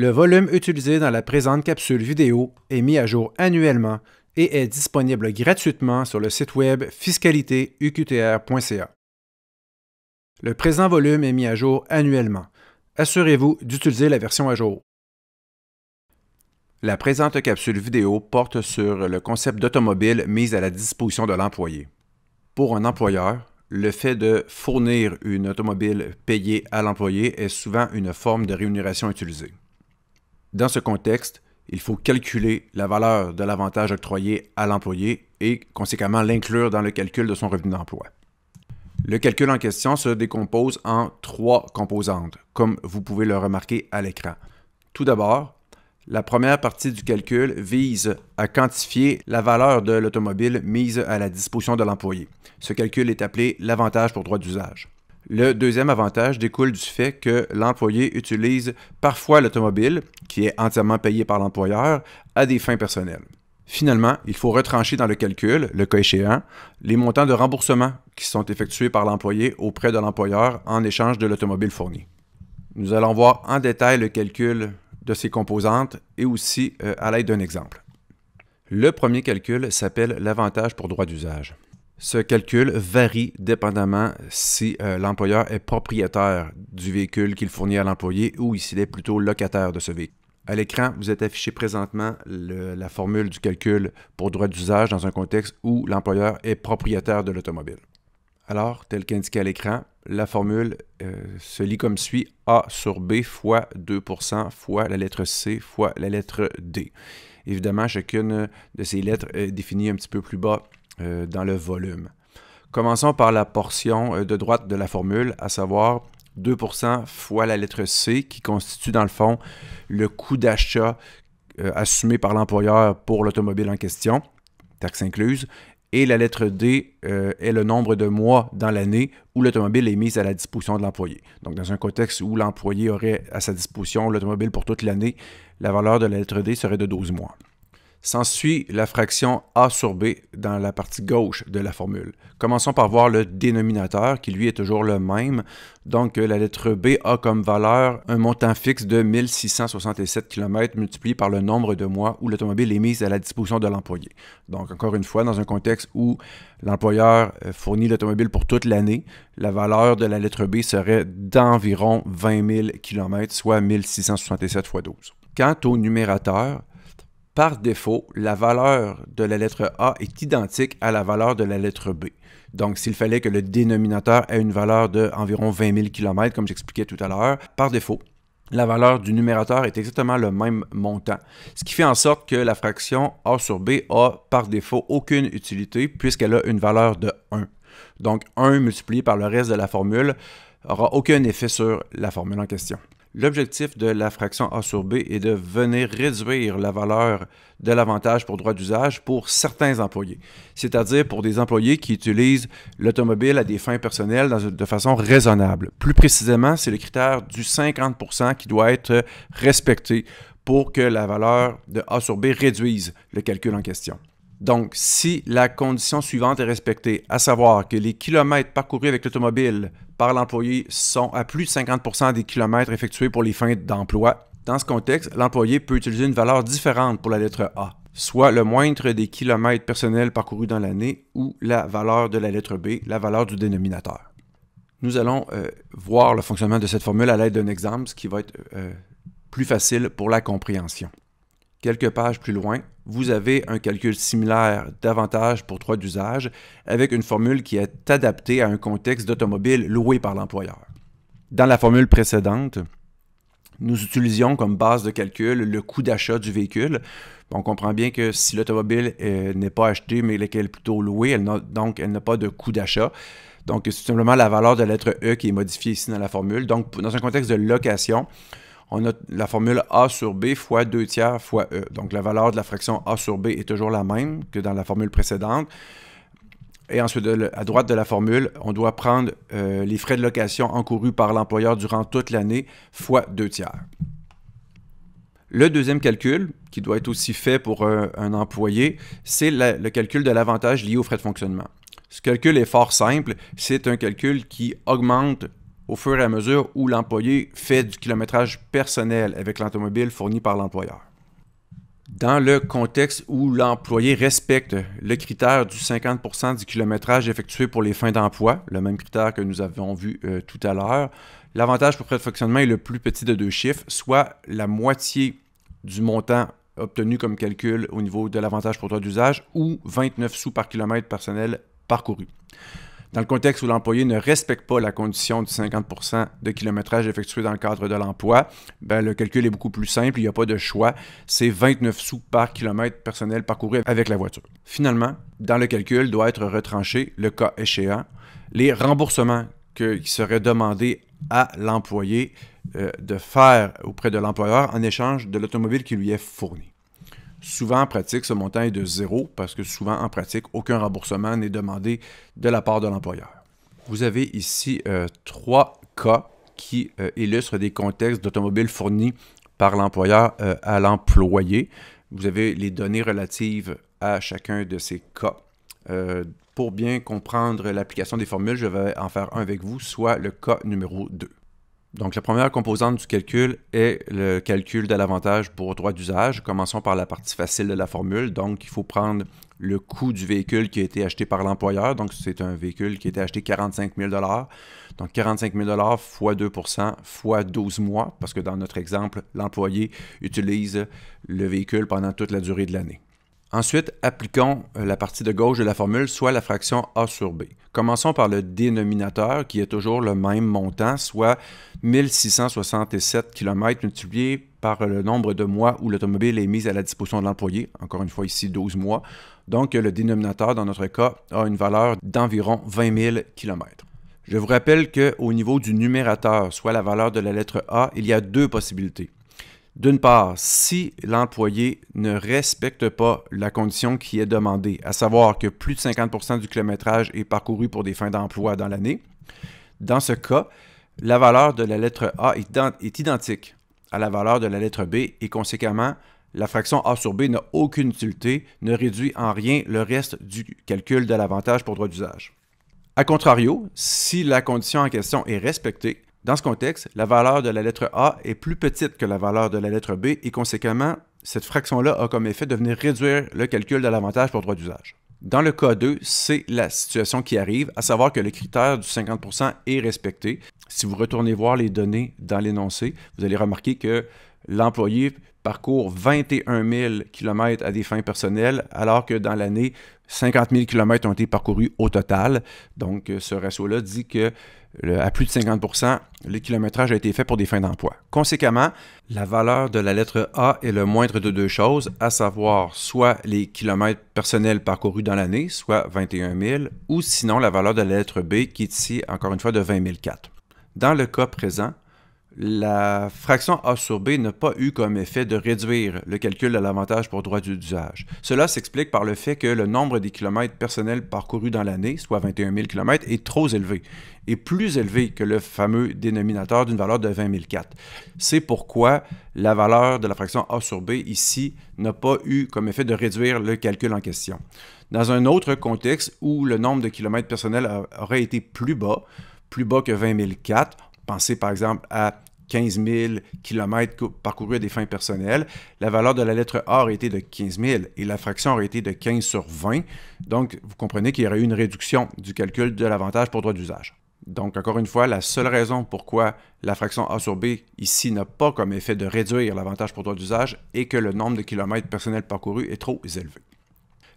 Le volume utilisé dans la présente capsule vidéo est mis à jour annuellement et est disponible gratuitement sur le site web fiscalitéuqtr.ca. Le présent volume est mis à jour annuellement. Assurez-vous d'utiliser la version à jour. La présente capsule vidéo porte sur le concept d'automobile mise à la disposition de l'employé. Pour un employeur, le fait de fournir une automobile payée à l'employé est souvent une forme de rémunération utilisée. Dans ce contexte, il faut calculer la valeur de l'avantage octroyé à l'employé et conséquemment l'inclure dans le calcul de son revenu d'emploi. Le calcul en question se décompose en trois composantes, comme vous pouvez le remarquer à l'écran. Tout d'abord, la première partie du calcul vise à quantifier la valeur de l'automobile mise à la disposition de l'employé. Ce calcul est appelé l'avantage pour droit d'usage. Le deuxième avantage découle du fait que l'employé utilise parfois l'automobile, qui est entièrement payé par l'employeur, à des fins personnelles. Finalement, il faut retrancher dans le calcul, le cas échéant, les montants de remboursement qui sont effectués par l'employé auprès de l'employeur en échange de l'automobile fournie. Nous allons voir en détail le calcul de ces composantes et aussi euh, à l'aide d'un exemple. Le premier calcul s'appelle l'avantage pour droit d'usage. Ce calcul varie dépendamment si euh, l'employeur est propriétaire du véhicule qu'il fournit à l'employé ou s'il est plutôt locataire de ce véhicule. À l'écran, vous êtes affiché présentement la formule du calcul pour droit d'usage dans un contexte où l'employeur est propriétaire de l'automobile. Alors, tel qu'indiqué à l'écran, la formule euh, se lit comme suit A sur B fois 2% fois la lettre C fois la lettre D. Évidemment, chacune de ces lettres est définie un petit peu plus bas euh, dans le volume. Commençons par la portion euh, de droite de la formule, à savoir 2% fois la lettre C, qui constitue dans le fond le coût d'achat euh, assumé par l'employeur pour l'automobile en question, taxe incluse, et la lettre D est le nombre de mois dans l'année où l'automobile est mise à la disposition de l'employé. Donc, dans un contexte où l'employé aurait à sa disposition l'automobile pour toute l'année, la valeur de la lettre D serait de 12 mois. S'ensuit la fraction A sur B dans la partie gauche de la formule. Commençons par voir le dénominateur qui lui est toujours le même. Donc euh, la lettre B a comme valeur un montant fixe de 1667 km multiplié par le nombre de mois où l'automobile est mise à la disposition de l'employé. Donc encore une fois, dans un contexte où l'employeur euh, fournit l'automobile pour toute l'année, la valeur de la lettre B serait d'environ 20 000 km, soit 1667 x 12. Quant au numérateur, par défaut, la valeur de la lettre A est identique à la valeur de la lettre B. Donc, s'il fallait que le dénominateur ait une valeur de 20 000 km, comme j'expliquais tout à l'heure, par défaut, la valeur du numérateur est exactement le même montant, ce qui fait en sorte que la fraction A sur B a par défaut aucune utilité puisqu'elle a une valeur de 1. Donc 1 multiplié par le reste de la formule n'aura aucun effet sur la formule en question. L'objectif de la fraction A sur B est de venir réduire la valeur de l'avantage pour droit d'usage pour certains employés, c'est-à-dire pour des employés qui utilisent l'automobile à des fins personnelles de façon raisonnable. Plus précisément, c'est le critère du 50% qui doit être respecté pour que la valeur de A sur B réduise le calcul en question. Donc, si la condition suivante est respectée, à savoir que les kilomètres parcourus avec l'automobile par l'employé sont à plus de 50 des kilomètres effectués pour les fins d'emploi. Dans ce contexte, l'employé peut utiliser une valeur différente pour la lettre A, soit le moindre des kilomètres personnels parcourus dans l'année ou la valeur de la lettre B, la valeur du dénominateur. Nous allons euh, voir le fonctionnement de cette formule à l'aide d'un exemple, ce qui va être euh, plus facile pour la compréhension. Quelques pages plus loin, vous avez un calcul similaire davantage pour trois d'usage avec une formule qui est adaptée à un contexte d'automobile loué par l'employeur. Dans la formule précédente, nous utilisions comme base de calcul le coût d'achat du véhicule. On comprend bien que si l'automobile euh, n'est pas achetée, mais qu'elle est plutôt louée, elle donc elle n'a pas de coût d'achat. Donc, c'est simplement la valeur de la lettre E qui est modifiée ici dans la formule. Donc, dans un contexte de location, on a la formule A sur B fois 2 tiers fois E. Donc la valeur de la fraction A sur B est toujours la même que dans la formule précédente. Et ensuite, à droite de la formule, on doit prendre euh, les frais de location encourus par l'employeur durant toute l'année fois 2 tiers. Le deuxième calcul, qui doit être aussi fait pour un, euh, un employé, c'est le calcul de l'avantage lié aux frais de fonctionnement. Ce calcul est fort simple, c'est un calcul qui augmente au fur et à mesure où l'employé fait du kilométrage personnel avec l'automobile fourni par l'employeur. Dans le contexte où l'employé respecte le critère du 50 du kilométrage effectué pour les fins d'emploi, le même critère que nous avons vu euh, tout à l'heure, l'avantage pour frais de fonctionnement est le plus petit de deux chiffres, soit la moitié du montant obtenu comme calcul au niveau de l'avantage pour droit d'usage ou 29 sous par kilomètre personnel parcouru dans le contexte où l'employé ne respecte pas la condition du 50 de kilométrage effectué dans le cadre de l'emploi, ben, le calcul est beaucoup plus simple, il n'y a pas de choix. C'est 29 sous par kilomètre personnel parcouru avec la voiture. Finalement, dans le calcul doit être retranché, le cas échéant, les remboursements qui seraient demandés à l'employé euh, de faire auprès de l'employeur en échange de l'automobile qui lui est fournie. Souvent en pratique, ce montant est de zéro parce que souvent en pratique, aucun remboursement n'est demandé de la part de l'employeur. Vous avez ici euh, trois cas qui euh, illustrent des contextes d'automobiles fournis par l'employeur euh, à l'employé. Vous avez les données relatives à chacun de ces cas. pour bien comprendre l'application des formules, je vais en faire un avec vous, soit le cas numéro 2. Donc, la première composante du calcul est le calcul de l'avantage pour droit d'usage. Commençons par la partie facile de la formule. Donc, il faut prendre le coût du véhicule qui a été acheté par l'employeur. Donc, c'est un véhicule qui a été acheté 45 000 Donc, 45 000 fois 2 fois 12 mois, parce que dans notre exemple, l'employé utilise le véhicule pendant toute la durée de l'année. Ensuite, appliquons euh, la partie de gauche de la formule, soit la fraction A sur B. Commençons par le dénominateur qui est toujours le même montant, soit 1667 km multiplié par le nombre de mois où l'automobile est mise à la disposition de l'employé, encore une fois ici 12 mois. Donc le dénominateur dans notre cas a une valeur d'environ 20 000 km. Je vous rappelle qu'au niveau du numérateur, soit la valeur de la lettre A, il y a deux possibilités. D'une part, si l'employé ne respecte pas la condition qui est demandée, à savoir que plus de 50 du kilométrage est parcouru pour des fins d'emploi dans l'année, dans ce cas, la valeur de la lettre A est identique à la valeur de la lettre B et conséquemment, la fraction A sur B n'a aucune utilité, ne réduit en rien le reste du calcul de l'avantage pour droit d'usage. A contrario, si la condition en question est respectée, dans ce contexte, la valeur de la lettre A est plus petite que la valeur de la lettre B et conséquemment, cette fraction-là a comme effet de venir réduire le calcul de l'avantage pour droit d'usage. Dans le cas 2, c'est la situation qui arrive, à savoir que le critère du 50% est respecté. Si vous retournez voir les données dans l'énoncé, vous allez remarquer que l'employé parcourt 21 000 km à des fins personnelles, alors que dans l'année, 50 000 km ont été parcourus au total. Donc, euh, ce ratio-là dit que à plus de 50 le kilométrage a été fait pour des fins d'emploi. Conséquemment, la valeur de la lettre A est le moindre de deux choses, à savoir soit les kilomètres personnels parcourus dans l'année, soit 21 000, ou sinon la valeur de la lettre B qui est ici, encore une fois, de 20 004. Dans le cas présent, la fraction A sur B n'a pas eu comme effet de réduire le calcul de l'avantage pour droit d'usage. Cela s'explique par le fait que le nombre des kilomètres personnels parcourus dans l'année, soit 21 000 km, est trop élevé, et plus élevé que le fameux dénominateur d'une valeur de 20 004. C'est pourquoi la valeur de la fraction A sur B ici n'a pas eu comme effet de réduire le calcul en question. Dans un autre contexte où le nombre de kilomètres personnels aurait été plus bas, plus bas que 20 004, Pensez par exemple à 15 000 km parcourus à des fins personnelles. La valeur de la lettre A aurait été de 15 000 et la fraction aurait été de 15 sur 20. Donc, vous comprenez qu'il y aurait eu une réduction du calcul de l'avantage pour droit d'usage. Donc, encore une fois, la seule raison pourquoi la fraction A sur B ici n'a pas comme effet de réduire l'avantage pour droit d'usage est que le nombre de kilomètres personnels parcourus est trop élevé.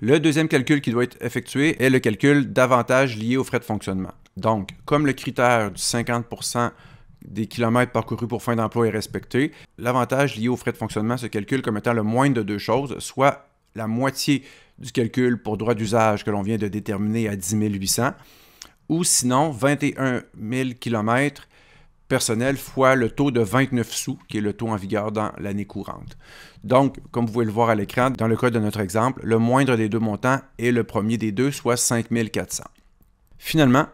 Le deuxième calcul qui doit être effectué est le calcul d'avantages liés aux frais de fonctionnement. Donc, comme le critère du 50% des kilomètres parcourus pour fin d'emploi est respecté, l'avantage lié aux frais de fonctionnement se calcule comme étant le moindre de deux choses, soit la moitié du calcul pour droit d'usage que l'on vient de déterminer à 10 800, ou sinon 21 000 km personnel fois le taux de 29 sous, qui est le taux en vigueur dans l'année courante. Donc, comme vous pouvez le voir à l'écran, dans le cas de notre exemple, le moindre des deux montants est le premier des deux, soit 5400. Finalement,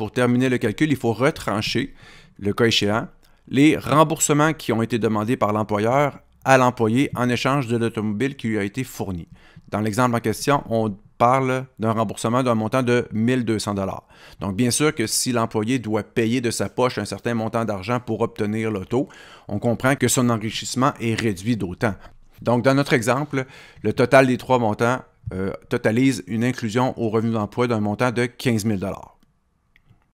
pour terminer le calcul, il faut retrancher, le cas échéant, les remboursements qui ont été demandés par l'employeur à l'employé en échange de l'automobile qui lui a été fournie. Dans l'exemple en question, on parle d'un remboursement d'un montant de 1200 dollars. Donc bien sûr que si l'employé doit payer de sa poche un certain montant d'argent pour obtenir l'auto, on comprend que son enrichissement est réduit d'autant. Donc dans notre exemple, le total des trois montants euh, totalise une inclusion au revenu d'emploi d'un montant de 15 000